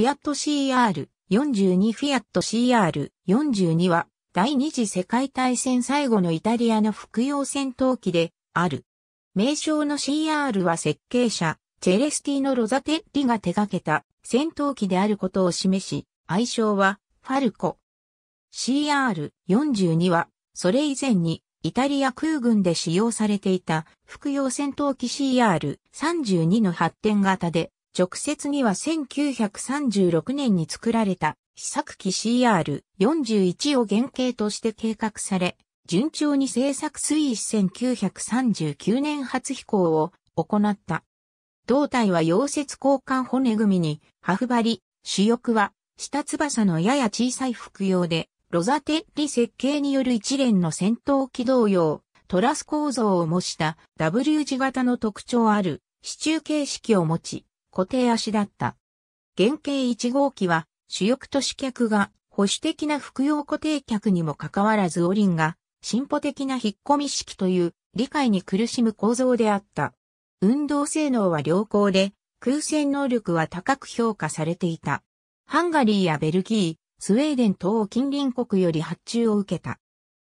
フィアット CR42 フィアット CR42 は第二次世界大戦最後のイタリアの服用戦闘機である。名称の CR は設計者、チェレスティーノ・ロザテッリが手掛けた戦闘機であることを示し、愛称はファルコ。CR42 はそれ以前にイタリア空軍で使用されていた服用戦闘機 CR32 の発展型で直接には1936年に作られた試作機 CR41 を原型として計画され、順調に製作推移1939年初飛行を行った。胴体は溶接交換骨組みに、ハフ張り、主翼は、下翼のやや小さい服用で、ロザテッリ設計による一連の戦闘機同様、トラス構造を模した W 字型の特徴ある支柱形式を持ち、固定足だった。原型1号機は主翼と主脚が保守的な服用固定脚にもかかわらずオリンが進歩的な引っ込み式という理解に苦しむ構造であった。運動性能は良好で空戦能力は高く評価されていた。ハンガリーやベルギー、スウェーデン等近隣国より発注を受けた。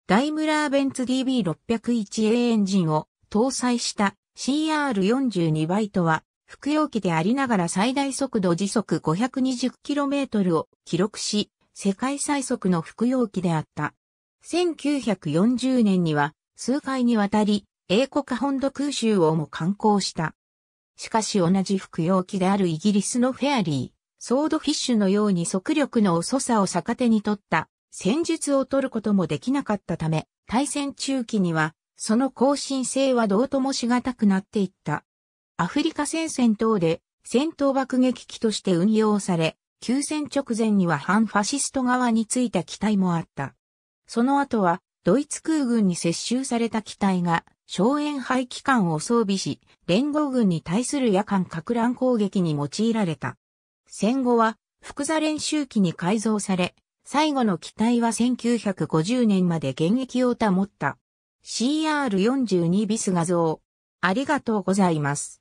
ダイムラーベンツ DB601A エンジンを搭載した CR42 バイトは服用機でありながら最大速度時速 520km を記録し、世界最速の服用機であった。1940年には数回にわたり英国本土空襲をも観光した。しかし同じ服用機であるイギリスのフェアリー、ソードフィッシュのように速力の遅さを逆手に取った戦術を取ることもできなかったため、対戦中期にはその更新性はどうともしがたくなっていった。アフリカ戦線等で戦闘爆撃機として運用され、休戦直前には反ファシスト側についた機体もあった。その後は、ドイツ空軍に接収された機体が、消炎廃機関を装備し、連合軍に対する夜間拡乱攻撃に用いられた。戦後は、複座練習機に改造され、最後の機体は1950年まで現役を保った。CR42 ビス画像。ありがとうございます。